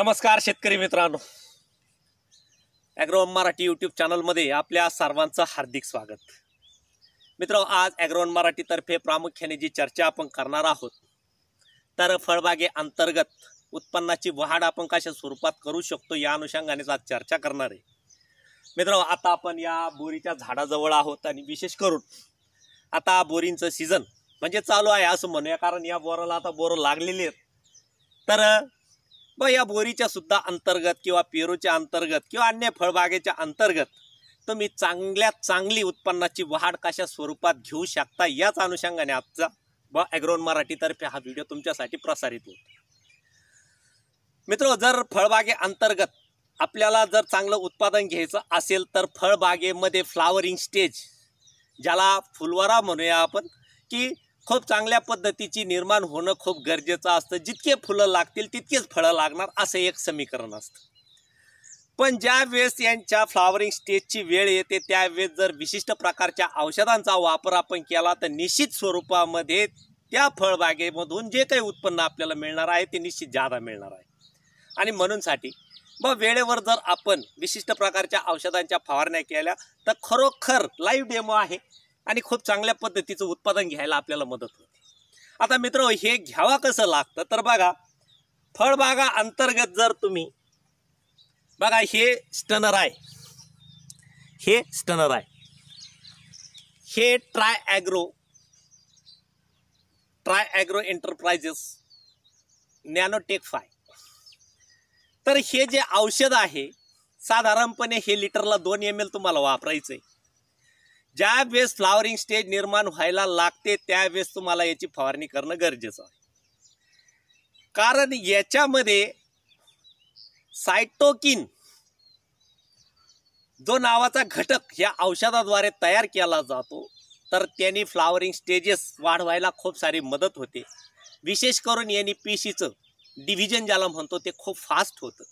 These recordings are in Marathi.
नमस्कार शेतकरी मित्रांनो ॲग्रोन मराठी यूट्यूब चॅनलमध्ये आपल्या सर्वांचं हार्दिक स्वागत मित्र आज ॲग्रोन मराठीतर्फे प्रामुख्याने जी चर्चा आपण करणार आहोत तर फळबागे अंतर्गत उत्पन्नाची वाढ आपण कशा स्वरूपात करू शकतो या अनुषंगानेच आज चर्चा करणार आहे मित्र आता आपण या बोरीच्या झाडाजवळ आहोत आणि विशेष करून आता बोरींचं सीझन म्हणजे चालू आहे असं म्हणूया कारण या बोराला आता बोरं लागलेली आहेत तर मग या बोरीच्या सुद्धा अंतर्गत किंवा पेरूच्या अंतर्गत किंवा अन्य फळबागेच्या अंतर्गत तुम्ही चांगल्या चांगली उत्पन्नाची वाढ कशा स्वरूपात घेऊ शकता याच अनुषंगाने आजचा व ॲग्रोन मराठीतर्फे हा व्हिडिओ तुमच्यासाठी प्रसारित होतो मित्र जर फळबागे अंतर्गत आपल्याला जर चांगलं उत्पादन घ्यायचं असेल तर फळबागेमध्ये फ्लावरिंग स्टेज ज्याला फुलवारा म्हणूया आपण की खूप चांगल्या पद्धतीची निर्माण होणं खूप गरजेचं असतं जितके फुलं लागतील तितकेच फळं लागणार असं एक समीकरण असतं पण ज्या वेळेस यांच्या फ्लावरिंग स्टेजची वेळ येते त्यावेळेस जर विशिष्ट प्रकारच्या औषधांचा वापर आपण केला तर निश्चित स्वरूपामध्ये त्या फळबागेमधून जे काही उत्पन्न आपल्याला मिळणार आहे ते निश्चित जादा मिळणार आहे आणि म्हणूनसाठी व वेळेवर जर आपण विशिष्ट प्रकारच्या औषधांच्या फवारण्या केल्या तर खरोखर लाईव्ह डेमो आहे आणि खूप चांगल्या पद्धतीचं उत्पादन घ्यायला आपल्याला मदत होते आता मित्र हे घ्यावा कसं लागतं तर बघा फळबागा अंतर्गत जर तुम्ही बघा हे स्टनर आहे हे स्टनर आहे हे tri agro tri agro enterprises nanotech फाय तर हे जे औषध आहे साधारणपणे हे लिटरला दोन एम एल तुम्हाला वापरायचं आहे ज्या वेळेस फ्लावरिंग स्टेज निर्माण व्हायला लागते त्यावेळेस तुम्हाला याची फवारणी करणं गरजेचं आहे कारण याच्यामध्ये सायटोकिन जो नावाचा घटक या औषधाद्वारे तयार केला जातो तर त्यांनी फ्लावरिंग स्टेजेस वाढवायला खूप सारी मदत होते विशेष करून यांनी पेशीचं डिव्हिजन ज्याला म्हणतो ते खूप फास्ट होतं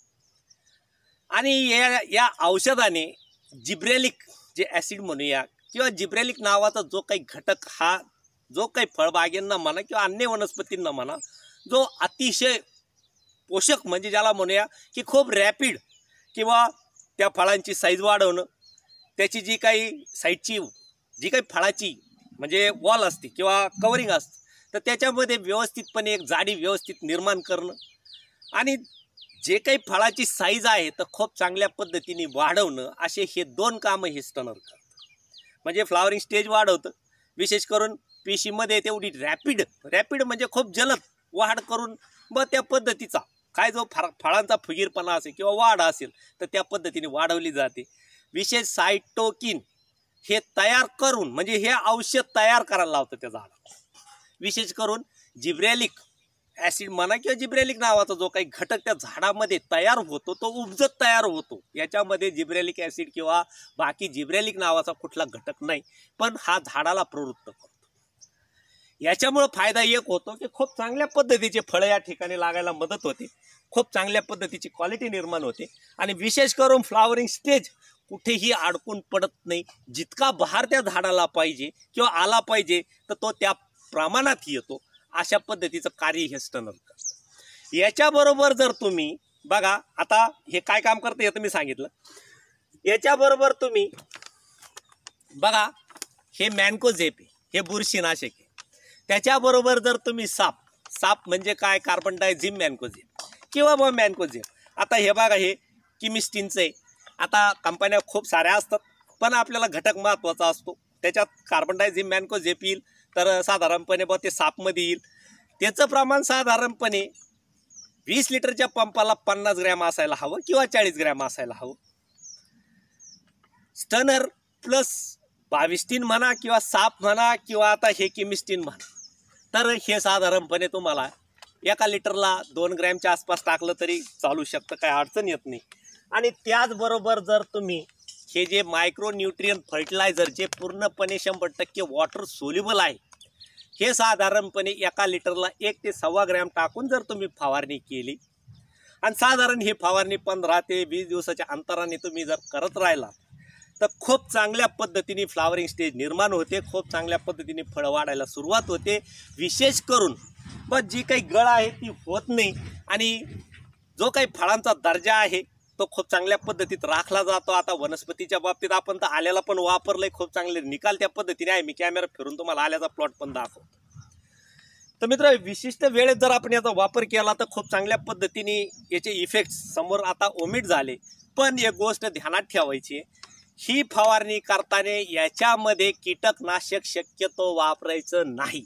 आणि या या औषधाने जिब्रेलिक जे ॲसिड म्हणूया किंवा जिब्रॅलिक नावाचा जो काही घटक हा जो काही फळबागेंना म्हणा किंवा अन्य वनस्पतींना म्हणा जो अतिशय पोषक म्हणजे ज्याला म्हणूया की खूप रॅपिड किंवा त्या फळांची साईज वाढवणं त्याची जी काही साईजची जी काही फळाची म्हणजे वॉल असते किंवा कवरिंग असते तर त्याच्यामध्ये व्यवस्थितपणे एक जाडी व्यवस्थित निर्माण करणं आणि जे काही फळाची साईज आहे तर खूप चांगल्या पद्धतीने वाढवणं असे हे दोन कामं हे स्टनर करतात म्हणजे फ्लावरिंग स्टेज वाढवतं विशेष करून पेशीमध्ये तेवढी रॅपिड रॅपिड म्हणजे खूप जलद वाढ करून मग त्या पद्धतीचा काय जो फार फळांचा फुगीरपणा असेल किंवा वाढ असेल तर त्या पद्धतीने वाढवली जाते विशेष सायटोकिन हे तयार करून म्हणजे हे औषध तयार करायला लावतं त्या झाडाला विशेष करून जिब्रॅलिक ऍसिड म्हणा किंवा जिब्रेलिक नावाचा जो काही घटक त्या झाडामध्ये तयार होतो तो उपजत तयार होतो याच्यामध्ये जिब्रेलिक ऍसिड किंवा बाकी जिब्रेलिक नावाचा कुठला घटक नाही पण हा झाडाला प्रवृत्त करतो याच्यामुळं फायदा एक होतो की खूप चांगल्या पद्धतीचे फळं या ठिकाणी लागायला मदत होते खूप चांगल्या पद्धतीची क्वालिटी निर्माण होते आणि विशेष करून फ्लावरिंग स्टेज कुठेही अडकून पडत नाही जितका बहार त्या झाडाला पाहिजे किंवा आला पाहिजे तर तो त्या प्रमाणात येतो अशा पद्धतीचं कार्य हे स्टनल करतं याच्याबरोबर जर तुम्ही बघा आता हे काय काम करते हे तुम्ही सांगितलं याच्याबरोबर तुम्ही बघा हे मॅनको आहे हे बुरशीनाशक आहे त्याच्याबरोबर जर तुम्ही साप साप म्हणजे काय कार्बन डायझिम मॅनको झेप किंवा ब मॅनको झेप आता हे बघा हे किमिस्टिनचं आहे आता कंपन्या खूप साऱ्या असतात पण आपल्याला घटक महत्त्वाचा असतो त्याच्यात कार्बन डायझिम मॅनको येईल तर साधारणपणे बघ ते सापमध्ये येईल त्याचं प्रमाण साधारणपणे वीस लिटरच्या पंपाला पन्नास ग्रॅम असायला हवं किंवा चाळीस ग्रॅम असायला हवं स्टनर प्लस बावीस टीन म्हणा किंवा साप म्हणा किंवा आता हे किमिस्टीन म्हणा तर हे साधारणपणे तुम्हाला एका लिटरला दोन ग्रॅमच्या आसपास टाकलं तरी चालू शकतं काय अडचण येत नाही आणि त्याचबरोबर जर तुम्ही हे जे मायक्रो न्यूट्रियन फर्टिलायझर जे पूर्णपणे शंभर टक्के वॉटर सोल्युबल आहे हे साधारणपणे एका लिटरला एक ते सव्वा ग्रॅम टाकून जर तुम्ही फवारणी केली आणि साधारण ही फवारणी पंधरा ते वीस दिवसाच्या अंतराने तुम्ही जर करत राहिला तर खूप चांगल्या पद्धतीने फ्लावरिंग स्टेज निर्माण होते खूप चांगल्या पद्धतीने फळं वाढायला सुरुवात होते विशेष करून बस जी काही गळ आहे ती होत नाही आणि जो काही फळांचा दर्जा आहे तो खूप चांगल्या पद्धतीत राखला जातो आता वनस्पतीच्या बाबतीत आपण तर आल्याला पण वापरलंय खूप चांगले निकाल त्या पद्धतीने आहे मी कॅमेरा फिरून तुम्हाला आल्याचा प्लॉट पण दाखवतो तर मित्र विशिष्ट वेळेत जर आपण याचा वापर केला तर खूप चांगल्या पद्धतीने याचे इफेक्ट समोर आता ओमिट झाले पण एक गोष्ट ध्यानात ठेवायची ही फवारणी करताना याच्यामध्ये कीटकनाशक शक्यतो वापरायचं नाही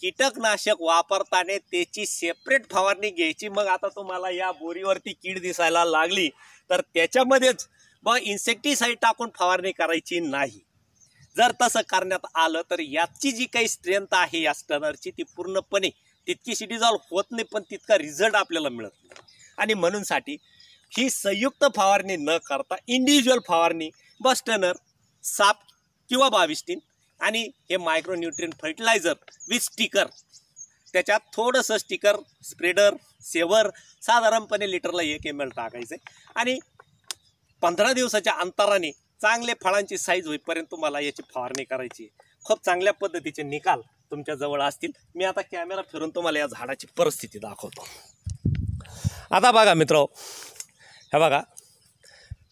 कीटकनाशक वापरताना त्याची सेपरेट फवारणी घ्यायची मग आता तुम्हाला या बोरीवरती कीड दिसायला लागली तर त्याच्यामध्येच मग इन्सेक्टिसाईड टाकून फवारणी करायची नाही जर तसं करण्यात आलं तर याची जी काही स्ट्रेंथ आहे या स्टनरची ती पूर्णपणे तितकी सिटीजॉल होत नाही पण तितका रिझल्ट आपल्याला मिळत नाही आणि म्हणूनसाठी ही संयुक्त फवारणी न करता इंडिव्हिज्युअल फवारणी बस स्टनर साप किंवा बाविस्टीन आणि हे मायक्रोन्यूट्रिन फर्टिलायझर विथ स्टिकर त्याच्यात थोडंसं स्टिकर स्प्रेडर सेवर साधारणपणे लिटरला एक एम एल टाकायचं आणि पंधरा दिवसाच्या अंतराने चांगले फळांची साईज होईपर्यंत तुम्हाला याची फवारणी करायची खूप चांगल्या पद्धतीचे निकाल तुमच्याजवळ असतील मी आता कॅमेरा फिरून तुम्हाला या झाडाची परिस्थिती दाखवतो आता बघा मित्र हे बघा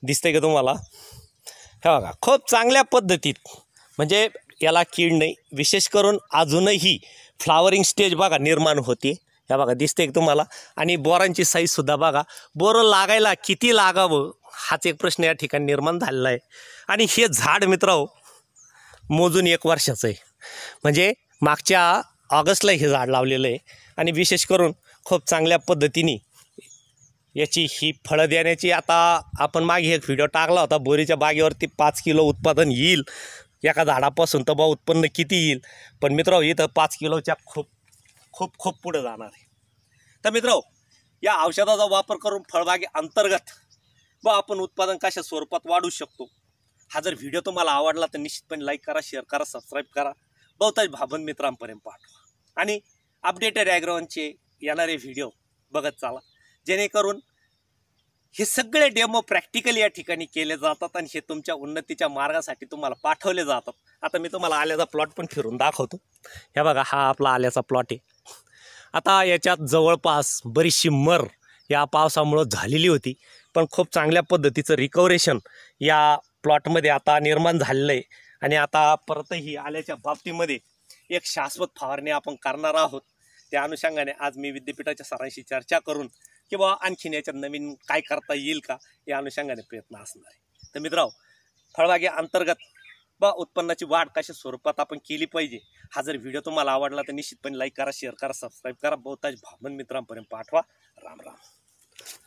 दिसतंय का तुम्हाला हे बघा खूप चांगल्या पद्धतीत म्हणजे याला कीड नाही विशेष करून अजूनही फ्लावरिंग स्टेज बघा निर्माण होते या बघा दिसते एक तुम्हाला आणि बोरांची साईजसुद्धा बघा बोरं लागायला किती लागावं हाच एक प्रश्न या ठिकाणी निर्माण झालेला आहे आणि हे झाड मित्रांनो मोजून एक वर्षाचं आहे म्हणजे मागच्या ऑगस्टला हे झाड लावलेलं आहे आणि विशेष करून खूप चांगल्या पद्धतीने याची ही फळं देण्याची आता आपण मागे एक व्हिडिओ टाकला होता बोरीच्या बागेवरती पाच किलो उत्पादन येईल एका झाडापासून तर बा उत्पन्न किती येईल पण मित्रांनो इथं पाच किलोच्या खूप खूप खूप पुढे जाणार आहे तर मित्रांनो या औषधाचा वापर करून फळबागे अंतर्गत व आपण उत्पादन कशा स्वरूपात वाढू शकतो हा जर व्हिडिओ तुम्हाला आवडला तर निश्चितपणे लाईक करा शेअर करा सबस्क्राईब करा बहुतांश भाबन मित्रांपर्यंत पाठवा आणि अपडेटेड ॲग्रॉनचे येणारे व्हिडिओ बघत चाला जेणेकरून हे सगळे डेमो प्रॅक्टिकली या ठिकाणी केले जातात आणि हे तुमच्या उन्नतीच्या मार्गासाठी तुम्हाला पाठवले जातात आता मी तुम्हाला आल्याचा प्लॉट पण फिरून दाखवतो हे बघा हा आपला आल्याचा प्लॉट आहे आता याच्यात जवळपास बरीचशी मर या पावसामुळं झालेली होती पण खूप चांगल्या पद्धतीचं रिकवरेशन या प्लॉटमध्ये आता निर्माण झालेलं आहे आणि आता परतही आल्याच्या बाबतीमध्ये एक शाश्वत फवारणी आपण करणार आहोत त्या अनुषंगाने आज मी विद्यापीठाच्या सरांशी चर्चा करून किंवा आणखीन याच्यात नवीन काय करता येईल का या अनुषंगाने प्रयत्न असणार आहे तर मित्रांनो फळबागे अंतर्गत बा उत्पन्नाची वाढ कशा स्वरूपात आपण केली पाहिजे हा जर व्हिडिओ तुम्हाला आवडला तर निश्चितपणे लाईक करा शेअर करा सबस्क्राईब करा बहुतांश भावन मित्रांपर्यंत पाठवा राम राम